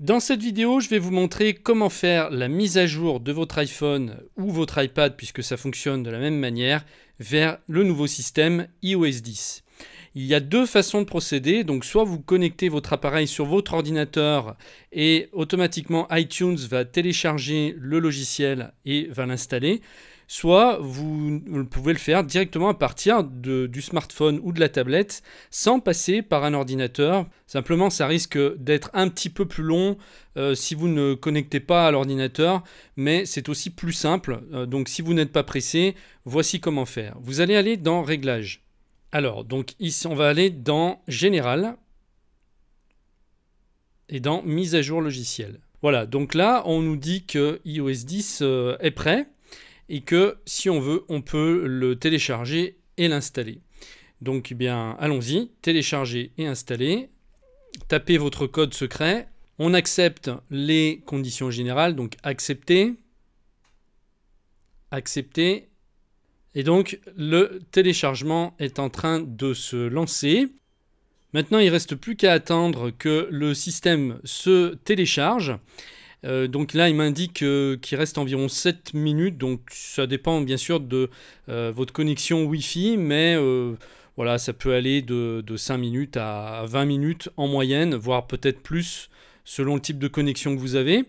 Dans cette vidéo, je vais vous montrer comment faire la mise à jour de votre iPhone ou votre iPad, puisque ça fonctionne de la même manière, vers le nouveau système iOS 10. Il y a deux façons de procéder, donc soit vous connectez votre appareil sur votre ordinateur et automatiquement iTunes va télécharger le logiciel et va l'installer, soit vous, pouvez le faire directement à partir du smartphone ou de la tablette sans passer par un ordinateur. Simplement, ça risque d'être un petit peu plus long euh, si vous ne connectez pas à l'ordinateur, mais c'est aussi plus simple. Euh, donc si vous n'êtes pas pressé, voici comment faire. Vous allez aller dans Réglages. Alors, donc ici, on va aller dans Général et dans Mise à jour logiciel. Voilà, donc là, on nous dit que iOS 10 euh, est prêt et que si on veut, on peut le télécharger et l'installer. Donc eh bien allons-y, télécharger et installer, tapez votre code secret, on accepte les conditions générales, donc accepter, accepter, et donc le téléchargement est en train de se lancer. Maintenant, il ne reste plus qu'à attendre que le système se télécharge. Euh, donc là, il m'indique euh, qu'il reste environ 7 minutes, donc ça dépend bien sûr de euh, votre connexion Wi-Fi, mais voilà, ça peut aller de, de, 5 minutes à 20 minutes en moyenne, voire peut-être plus selon le type de connexion que vous avez.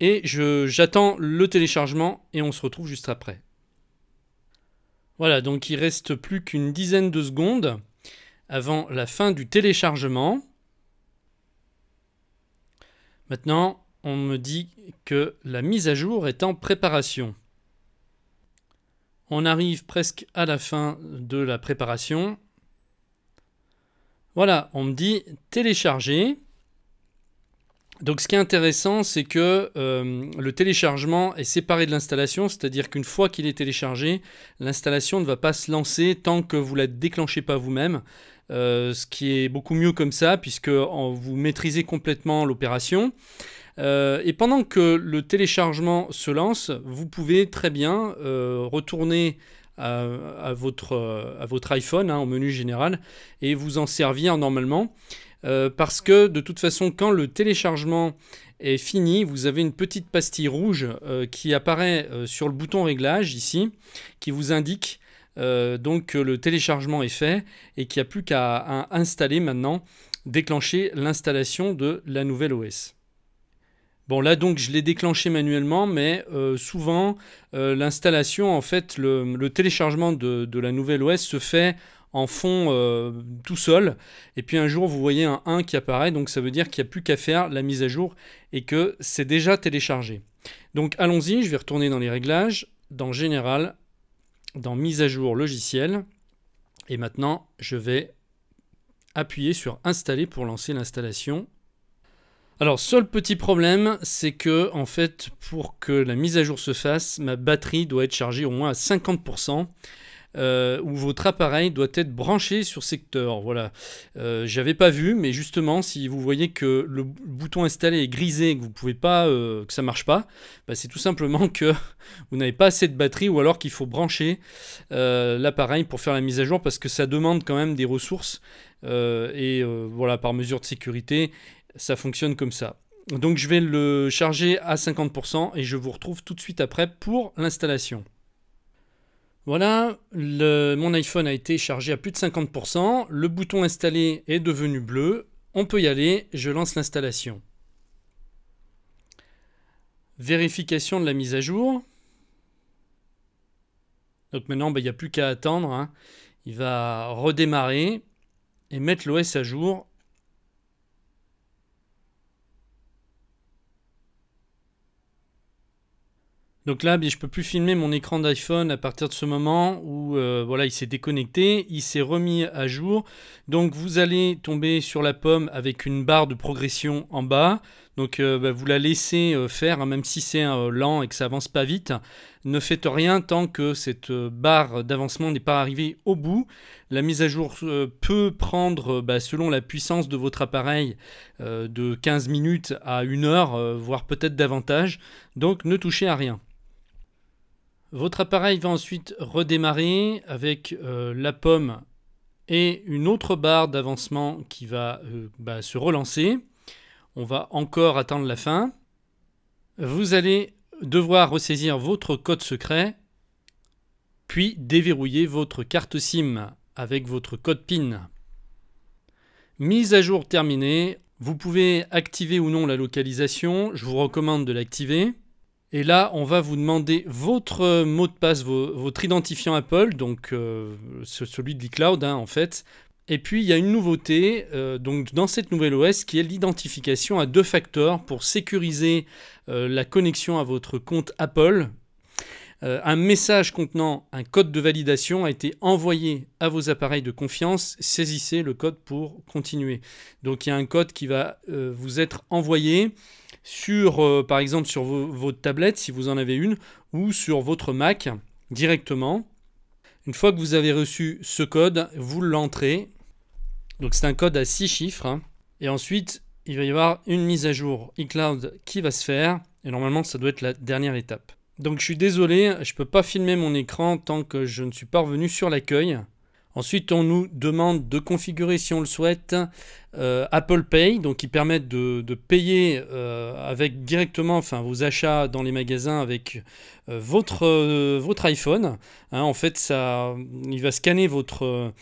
Et j'attends le téléchargement et on se retrouve juste après. Voilà, donc il reste plus qu'une dizaine de secondes avant la fin du téléchargement. Maintenant, on me dit que la mise à jour est en préparation. On arrive presque à la fin de la préparation. Voilà, on me dit télécharger. Donc ce qui est intéressant, c'est que euh, le téléchargement est séparé de l'installation, c'est-à-dire qu'une fois qu'il est téléchargé, l'installation ne va pas se lancer tant que vous ne la déclenchez pas vous-même. Euh, ce qui est beaucoup mieux comme ça, puisque vous maîtrisez complètement l'opération. Euh, et pendant que le téléchargement se lance, vous pouvez très bien euh, retourner euh, à, votre, iPhone, hein, au menu général, et vous en servir normalement. parce que de toute façon, quand le téléchargement est fini, vous avez une petite pastille rouge qui apparaît sur le bouton réglage ici, qui vous indique euh, donc le téléchargement est fait et qu'il n'y a plus qu'à installer maintenant, déclencher l'installation de la nouvelle OS. Bon là donc je l'ai déclenché manuellement, mais euh, souvent euh, l'installation, en fait le, téléchargement de, la nouvelle OS se fait en fond euh, tout seul. Et puis un jour vous voyez un 1 qui apparaît, donc ça veut dire qu'il n'y a plus qu'à faire la mise à jour et que c'est déjà téléchargé. Donc allons-y, je vais retourner dans les réglages, dans Général, dans Mise à jour logiciel. Et maintenant je vais appuyer sur Installer pour lancer l'installation alors, seul petit problème, c'est que, en fait, pour que la mise à jour se fasse, ma batterie doit être chargée au moins à 50%. Euh, ou où votre appareil doit être branché sur secteur. Voilà, euh, j'avais pas vu, mais justement, si vous voyez que le bouton installé est grisé que vous pouvez pas, euh, que ça marche pas, bah, c'est tout simplement que vous n'avez pas assez de batterie ou alors qu'il faut brancher euh, l'appareil pour faire la mise à jour parce que ça demande quand même des ressources. et voilà, par mesure de sécurité, ça fonctionne comme ça. Donc je vais le charger à 50% et je vous retrouve tout de suite après pour l'installation. Voilà, le, mon iPhone a été chargé à plus de 50%, le bouton installé est devenu bleu, on peut y aller, je lance l'installation. Vérification de la mise à jour. Donc maintenant, ben, il n'y a plus qu'à attendre. Hein. Il va redémarrer et mettre l'OS à jour Donc là, je peux plus filmer mon écran d'iPhone à partir de ce moment où euh, voilà, il s'est déconnecté, il s'est remis à jour. Donc vous allez tomber sur la pomme avec une barre de progression en bas. Donc euh, bah, vous la laissez euh, faire, hein, même si c'est lent et que ça avance pas vite. Ne faites rien tant que cette barre d'avancement n'est pas arrivée au bout. La mise à jour peut prendre, bah, selon la puissance de votre appareil, de 15 minutes à 1 heure, voire peut-être davantage. Donc ne touchez à rien. Votre appareil va ensuite redémarrer avec euh, la pomme et une autre barre d'avancement qui va euh, bah, se relancer. On va encore attendre la fin. Vous allez devoir ressaisir votre code secret, puis déverrouiller votre carte SIM avec votre code PIN. Mise à jour terminée, vous pouvez activer ou non la localisation, je vous recommande de l'activer. Et là, on va vous demander votre euh, mot de passe, votre identifiant Apple, donc euh, celui de l'iCloud hein, en fait. Et puis il y a une nouveauté euh, donc dans cette nouvelle OS qui est l'identification à deux facteurs pour sécuriser la connexion à votre compte Apple. un message contenant un code de validation a été envoyé à vos appareils de confiance. Saisissez le code pour continuer. Donc il y a un code qui va vous être envoyé sur, euh, par exemple, sur votre tablette, si vous en avez une, ou sur votre Mac directement. Une fois que vous avez reçu ce code, vous l'entrez. Donc c'est un code à 6 chiffres. Hein. Et ensuite, il va y avoir une mise à jour iCloud qui va se faire. Et normalement, ça doit être la dernière étape. Donc je suis désolé, je ne peux pas filmer mon écran tant que je ne suis pas revenu sur l'accueil. Ensuite, on nous demande de configurer, si on le souhaite, euh, Apple Pay, donc qui permet de, payer euh, avec directement enfin, vos achats dans les magasins avec euh, votre, iPhone. Hein, en fait, ça, il va scanner votre,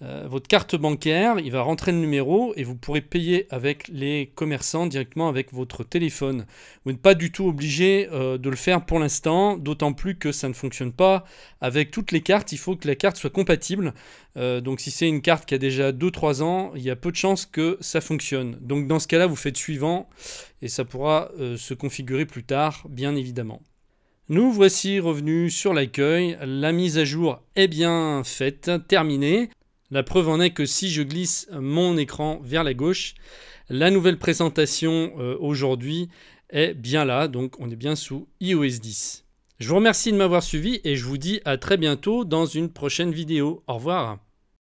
euh, votre carte bancaire, il va rentrer le numéro et vous pourrez payer avec les commerçants directement avec votre téléphone. Vous n'êtes pas du tout obligé euh, de le faire pour l'instant, d'autant plus que ça ne fonctionne pas avec toutes les cartes. Il faut que la carte soit compatible. Euh, donc si c'est une carte qui a déjà 2-3 ans, il y a peu de chances que ça fonctionne. Donc dans ce cas-là, vous faites suivant et ça pourra se configurer plus tard, bien évidemment. Nous voici revenus sur l'accueil. La mise à jour est bien faite, terminée. La preuve en est que si je glisse mon écran vers la gauche, la nouvelle présentation euh, aujourd'hui est bien là, donc on est bien sous iOS 10. Je vous remercie de m'avoir suivi et je vous dis à très bientôt dans une prochaine vidéo. Au revoir